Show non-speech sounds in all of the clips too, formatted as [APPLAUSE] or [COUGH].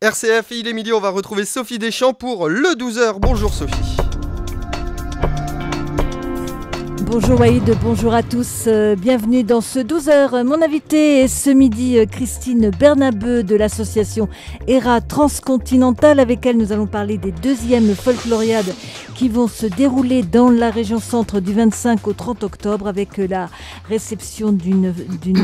RCF Il est midi, on va retrouver Sophie Deschamps pour le 12h. Bonjour Sophie. Bonjour Waïd, bonjour à tous, euh, bienvenue dans ce 12h. Mon invité est ce midi euh, Christine Bernabeu de l'association ERA Transcontinentale. Avec elle, nous allons parler des deuxièmes folkloriades qui vont se dérouler dans la région centre du 25 au 30 octobre avec la réception d'une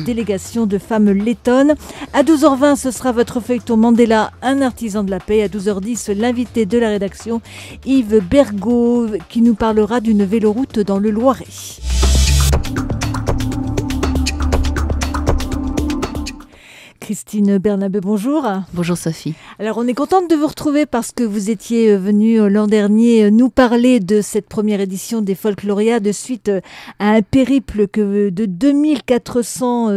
[CLEARS THROAT] délégation de femmes lettonnes. À 12h20, ce sera votre feuilleton Mandela, un artisan de la paix. À 12h10, l'invité de la rédaction, Yves Bergaud, qui nous parlera d'une véloroute dans le Loiret. Österreich. Christine Bernabe, bonjour. Bonjour Sophie. Alors on est contente de vous retrouver parce que vous étiez euh, venue euh, l'an dernier euh, nous parler de cette première édition des Folklorias de suite à un périple que de 2400 non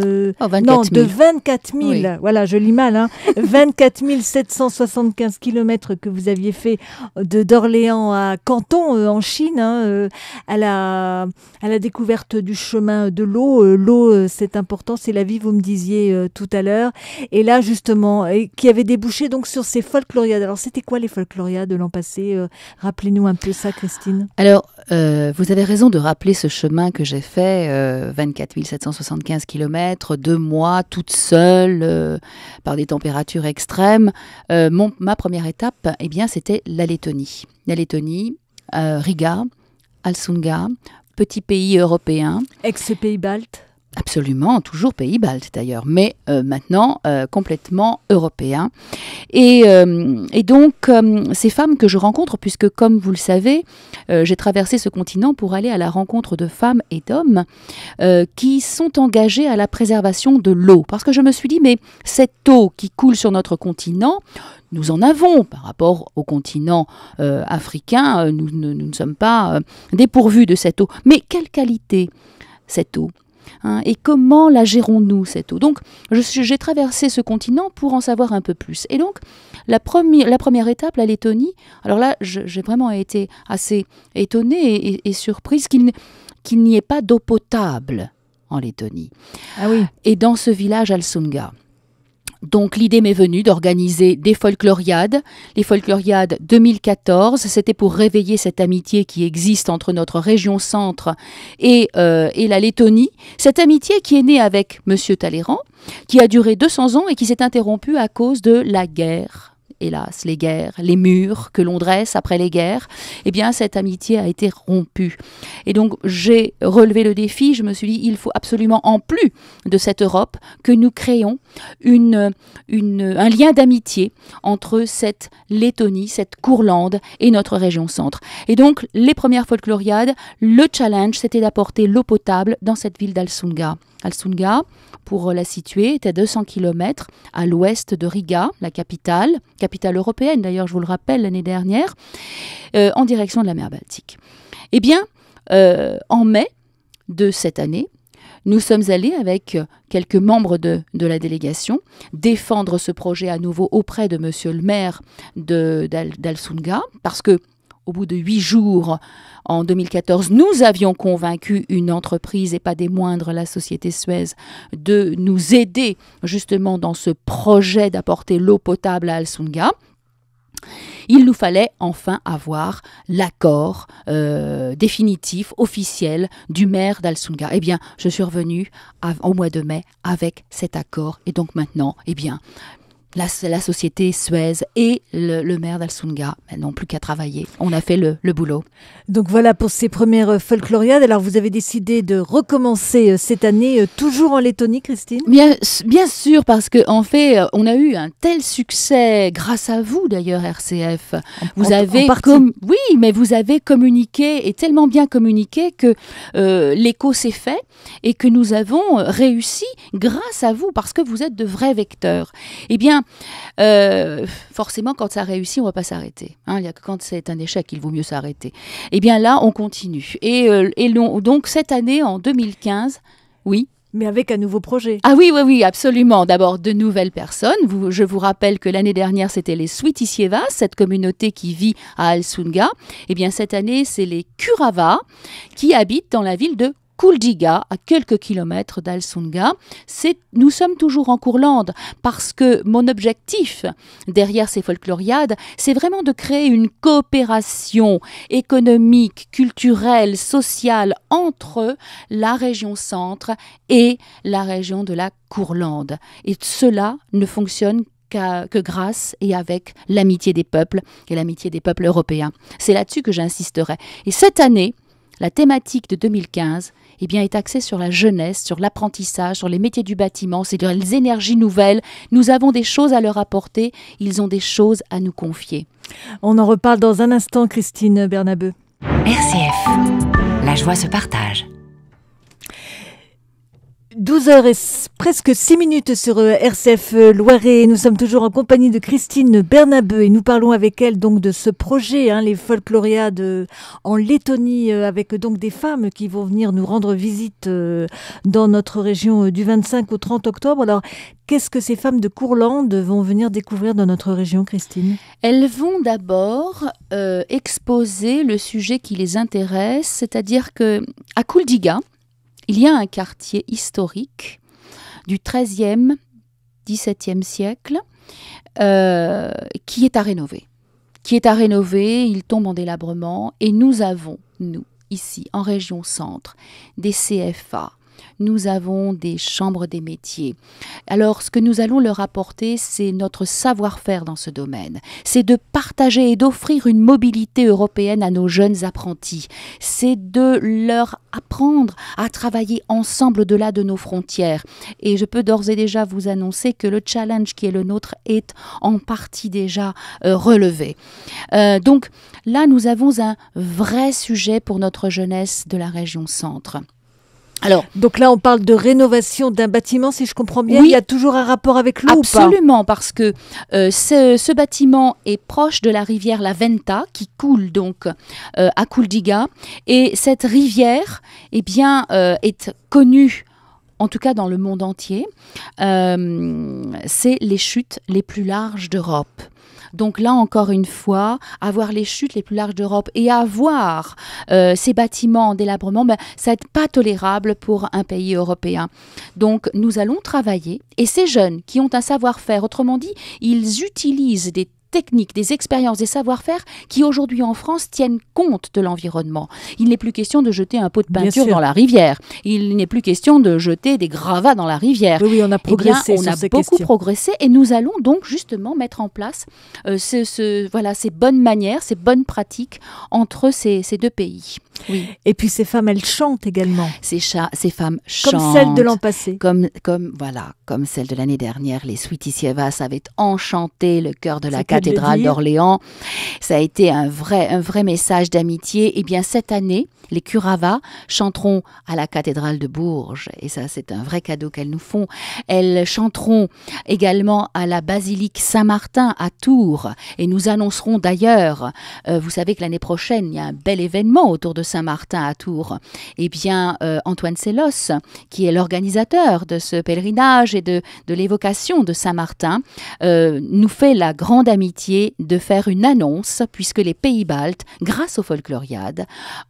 de 24 000 voilà je lis mal hein, 24 [LAUGHS] 775 kilomètres que vous aviez fait de d'Orléans à Canton en Chine hein, à la à la découverte du chemin de l'eau l'eau c'est important c'est la vie vous me disiez tout à l'heure et là justement, qui avait débouché donc sur ces folkloriades. Alors c'était quoi les folkloriades de l'an passé euh, Rappelez-nous un peu ça, Christine. Alors, euh, vous avez raison de rappeler ce chemin que j'ai fait, euh, 24 775 km, deux mois, toute seule, euh, par des températures extrêmes. ma première étape, eh bien, c'était la Lettonie. La Lettonie, Riga, Alsunga, petit pays européen. Ex-pays balte absolument toujours pays baltes d'ailleurs, mais euh, maintenant euh, complètement européen. Et, euh, donc ces femmes que je rencontre, puisque comme vous le savez, j'ai traversé ce continent pour aller à la rencontre de femmes et d'hommes qui sont engagés à la préservation de l'eau, parce que je me suis dit, mais cette eau qui coule sur notre continent, nous en avons par rapport au continent africain, nous, ne sommes pas dépourvus de cette eau, mais quelle qualité cette eau Hein, et comment la gérons-nous cette eau Donc j'ai traversé ce continent pour en savoir un peu plus. Et donc la, première, étape, la Lettonie, alors là j'ai vraiment été assez étonnée et, surprise qu'il n'y ait pas d'eau potable en Lettonie. Ah oui. Et dans ce village Alsunga. Donc l'idée m'est venue d'organiser des folkloriades. Les folkloriades 2014, c'était pour réveiller cette amitié qui existe entre notre région centre et, euh, la Lettonie. Cette amitié qui est née avec M. Talleyrand, qui a duré 200 ans et qui s'est interrompue à cause de la guerre hélas, les guerres, les murs que l'on dresse après les guerres, eh bien cette amitié a été rompue. Et donc j'ai relevé le défi, je me suis dit il faut absolument en plus de cette Europe que nous créons un lien d'amitié entre cette Lettonie, cette Courlande et notre région centre. Et donc les premières folkloriades, le challenge c'était d'apporter l'eau potable dans cette ville d'Alsunga. Alsunga, pour la situer, était à 200 km à l'ouest de Riga, la capitale, capitale européenne d'ailleurs, je vous le rappelle, l'année dernière, euh, en direction de la mer Baltique. Eh bien, euh, en mai de cette année, nous sommes allés avec quelques membres de, de, la délégation défendre ce projet à nouveau auprès de Monsieur le maire d'Alsunga, parce que au bout de huit jours, en 2014, nous avions convaincu une entreprise, et pas des moindres, la société Suez, de nous aider justement dans ce projet d'apporter l'eau potable à Alsunga. Il nous fallait enfin avoir l'accord euh, définitif, officiel du maire d'Alsunga. Eh bien, je suis revenue au mois de mai avec cet accord. Et donc maintenant, eh bien, la, société Suez et le, maire d'Alsunga n'ont plus qu'à travailler. On a fait le, boulot. Donc voilà pour ces premières folkloriades. Alors vous avez décidé de recommencer euh, cette année euh, toujours en Lettonie, Christine bien, sûr, parce qu'en en fait, euh, on a eu un tel succès grâce à vous d'ailleurs, RCF. vous avez oui, mais vous avez communiqué et tellement bien communiqué que l'écho s'est fait et que nous avons réussi grâce à vous parce que vous êtes de vrais vecteurs. Eh bien euh, forcément, quand ça réussit, on ne va pas s'arrêter. Hein. Il y a que quand c'est un échec il vaut mieux s'arrêter. et eh bien là, on continue. Et, euh, donc cette année, en 2015, oui. Mais avec un nouveau projet. Ah oui, oui, oui, absolument. D'abord, de nouvelles personnes. je vous rappelle que l'année dernière, c'était les Suitisievas, cette communauté qui vit à Alsunga. et eh bien, cette année, c'est les Kurava qui habitent dans la ville de Kuldiga, à quelques kilomètres d'Alsunga. Nous sommes toujours en Courlande parce que mon objectif derrière ces folkloriades, c'est vraiment de créer une coopération économique, culturelle, sociale entre la région centre et la région de la Courlande. Et cela ne fonctionne que grâce et avec l'amitié des peuples et l'amitié des peuples européens. C'est là-dessus que j'insisterai. Et cette année, la thématique de 2015, eh bien, est axée sur la jeunesse, sur l'apprentissage, sur les métiers du bâtiment, c'est sur les énergies nouvelles. Nous avons des choses à leur apporter, ils ont des choses à nous confier. On en reparle dans un instant, Christine Bernabeu. RCF, la joie se partage. 12 h et presque 6 minutes sur euh, RCF euh, Loiret. Nous sommes toujours en compagnie de Christine Bernabeu et nous parlons avec elle donc de ce projet, hein, les folkloriades en Lettonie, euh, avec donc des femmes qui vont venir nous rendre visite dans notre région du 25 au 30 octobre. Alors, qu'est-ce que ces femmes de Courlande vont venir découvrir dans notre région, Christine Elles vont d'abord exposer le sujet qui les intéresse, c'est-à-dire que à Kuldiga il y a un quartier historique du XIIIe, XVIIe siècle euh, qui est à rénover. Qui est à rénover, il tombe en délabrement et nous avons, nous, ici, en région centre, des CFA nous avons des chambres des métiers. Alors ce que nous allons leur apporter, c'est notre savoir-faire dans ce domaine. C'est de partager et d'offrir une mobilité européenne à nos jeunes apprentis. C'est de leur apprendre à travailler ensemble au-delà de nos frontières. Et je peux d'ores et déjà vous annoncer que le challenge qui est le nôtre est en partie déjà euh, relevé. Euh, donc là, nous avons un vrai sujet pour notre jeunesse de la région centre. Alors, donc là, on parle de rénovation d'un bâtiment, si je comprends bien. Oui, il y a toujours un rapport avec l'eau. Absolument, parce que euh, ce, bâtiment est proche de la rivière La Venta, qui coule donc euh, à Kuldiga, et cette rivière, eh bien, euh, est connue en tout cas dans le monde entier, euh, c'est les chutes les plus larges d'Europe. Donc là, encore une fois, avoir les chutes les plus larges d'Europe et avoir euh, ces bâtiments en délabrement, ben, ça n'est pas tolérable pour un pays européen. Donc nous allons travailler, et ces jeunes qui ont un savoir-faire, autrement dit, ils utilisent des techniques, des expériences, des savoir-faire qui aujourd'hui en France tiennent compte de l'environnement. Il n'est plus question de jeter un pot de peinture dans la rivière. Il n'est plus question de jeter des gravats dans la rivière. Oui, on a eh progressé. on a beaucoup progressé et nous allons donc justement mettre en place euh, ce, voilà, ces bonnes manières, ces bonnes pratiques entre ces, ces deux pays. Et puis ces femmes, elles chantent également. Ces, ces femmes chantent. Comme celles de l'an passé. Comme, comme, voilà, comme celles de l'année dernière, les Suitisievas avaient enchanté le cœur de la cathédrale d'Orléans. Ça a été un vrai, un vrai message d'amitié. Et eh bien cette année, les Curavas chanteront à la cathédrale de Bourges. Et ça, c'est un vrai cadeau qu'elles nous font. Elles chanteront également à la basilique Saint-Martin à Tours. Et nous annoncerons d'ailleurs, euh, vous savez que l'année prochaine, il y a un bel événement autour de Saint-Martin à Tours Eh bien, euh, Antoine Sélos, qui est l'organisateur de ce pèlerinage et de, l'évocation de Saint-Martin, euh, nous fait la grande amitié de faire une annonce, puisque les pays baltes, grâce au Folkloriade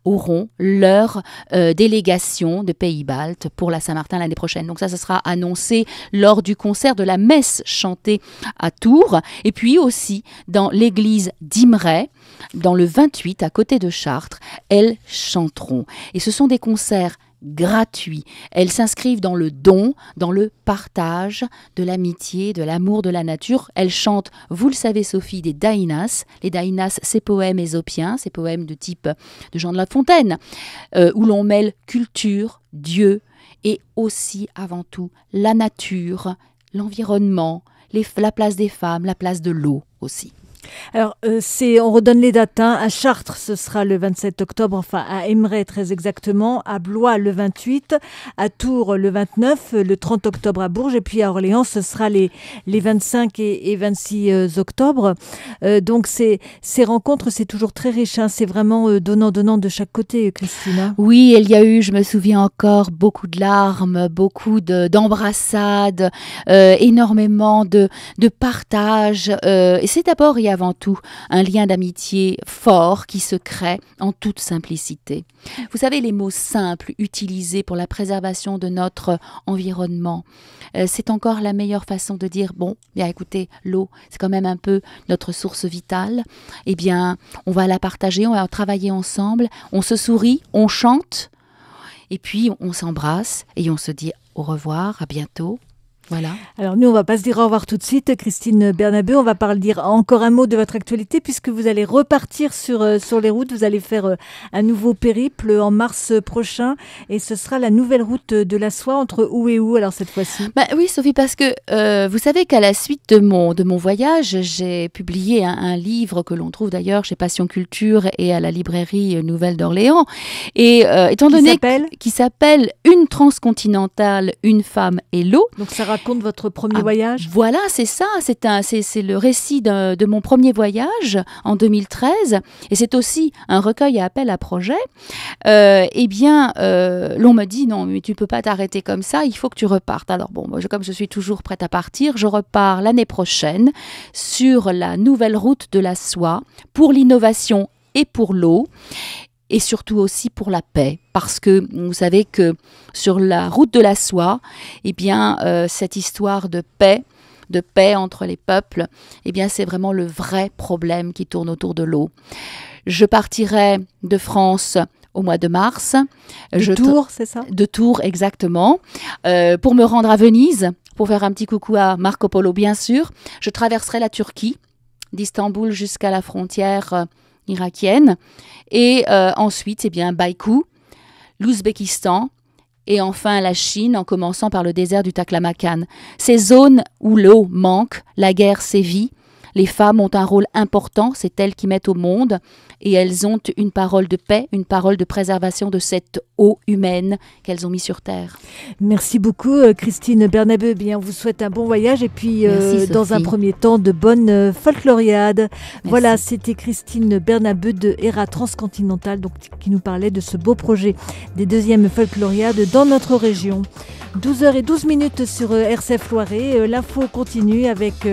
auront leur euh, délégation de pays baltes pour la Saint-Martin l'année prochaine. Donc ça, ça sera annoncé lors du concert de la messe chantée à Tours, et puis aussi dans l'église d'Imray, dans le 28, à côté de Chartres, elle chanteront. Et ce sont des concerts gratuits. Elles s'inscrivent dans le don, dans le partage, de l'amitié, de l'amour de la nature. Elles chantent, vous le savez Sophie, des dainas. Les dainas, ces poèmes ésopiens, ces poèmes de type de Jean de la Fontaine, euh, où l'on mêle culture, Dieu et aussi avant tout la nature, l'environnement, la place des femmes, la place de l'eau aussi. Alors, euh, on redonne les dates. Hein. À Chartres, ce sera le 27 octobre, enfin à Emray très exactement, à Blois le 28, à Tours le 29, le 30 octobre à Bourges, et puis à Orléans, ce sera les, les 25 et, 26 euh, octobre. Euh, donc, ces, ces rencontres, c'est toujours très riche. Hein. C'est vraiment donnant-donnant de chaque côté, Christina. Hein. Oui, il y a eu, je me souviens encore, beaucoup de larmes, beaucoup d'embrassades, énormément de, de partage. et c'est d'abord, il y a avant tout un lien d'amitié fort qui se crée en toute simplicité. Vous savez, les mots simples utilisés pour la préservation de notre environnement, euh, c'est encore la meilleure façon de dire, bon, bien écoutez, l'eau, c'est quand même un peu notre source vitale, eh bien, on va la partager, on va travailler ensemble, on se sourit, on chante, et puis on s'embrasse et on se dit au revoir, à bientôt. Voilà. Alors nous, on va pas se dire au revoir tout de suite, Christine Bernabeu. On va parler dire encore un mot de votre actualité puisque vous allez repartir sur euh, sur les routes. Vous allez faire euh, un nouveau périple en mars prochain et ce sera la nouvelle route de la soie entre où et où. Alors cette fois-ci. Bah oui, Sophie, parce que euh, vous savez qu'à la suite de mon de mon voyage, j'ai publié un, livre que l'on trouve d'ailleurs chez Passion Culture et à la librairie Nouvelle d'Orléans. Et étant donné qui s'appelle une transcontinentale, une femme et l'eau. Donc ça raconte votre premier ah, voyage Voilà, c'est ça. C'est, un, c'est, le récit de, mon premier voyage en 2013. Et c'est aussi un recueil à appel à projet. Euh, eh bien, euh, l'on me dit non, mais tu ne peux pas t'arrêter comme ça, il faut que tu repartes. Alors, bon, comme je suis toujours prête à partir, je repars l'année prochaine sur la nouvelle route de la soie pour l'innovation et pour l'eau et surtout aussi pour la paix, parce que vous savez que sur la route de la soie, et eh bien, euh, cette histoire de paix, de paix entre les peuples, et eh bien, c'est vraiment le vrai problème qui tourne autour de l'eau. Je partirai de France au mois de mars. De Tours, c'est ça De Tours, exactement. Euh, pour me rendre à Venise, pour faire un petit coucou à Marco Polo, bien sûr. Je traverserai la Turquie, d'Istanbul jusqu'à la frontière euh, irakienne. Et euh, ensuite, et eh bien, Baïkou, l'Ouzbékistan et enfin la Chine, en commençant par le désert du Taklamakan. Ces zones où l'eau manque, la guerre sévit, les femmes ont un rôle important, c'est elles qui mettent au monde, et elles ont une parole de paix, une parole de préservation de cette eau humaine qu'elles ont mise sur Terre. Merci beaucoup euh, Christine Bernabeu. Bien, on vous souhaite un bon voyage et puis euh, dans un premier temps de bonnes euh, folkloriades. Voilà, c'était Christine Bernabeu de Héra Transcontinental, donc, qui nous parlait de ce beau projet des deuxièmes folkloriades dans notre région. 12h12 minutes sur RCF Loiret. L'info continue avec...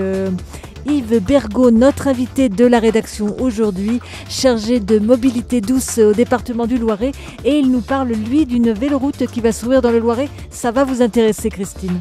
Yves Bergot, notre invité de la rédaction aujourd'hui, chargé de mobilité douce au département du Loiret. Et il nous parle, lui, d'une véloroute qui va s'ouvrir dans le Loiret. Ça va vous intéresser, Christine.